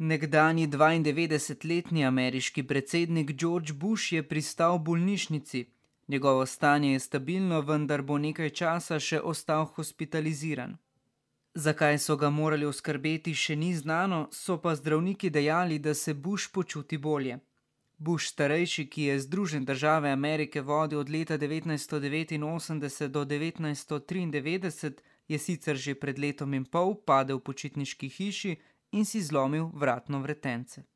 Nekdani 92-letni ameriški predsednik George Bush je pristal v bolnišnici. Njegovo stanje je stabilno, vendar bo nekaj časa še ostal hospitaliziran. Zakaj so ga morali oskrbeti, še ni znano, so pa zdravniki dejali, da se Bush počuti bolje. Bush, starejši, ki je Združen države Amerike vodil od leta 1989 do 1993, je sicer že pred letom in pol padel v počitniški hiši in si zlomil vratno vretence.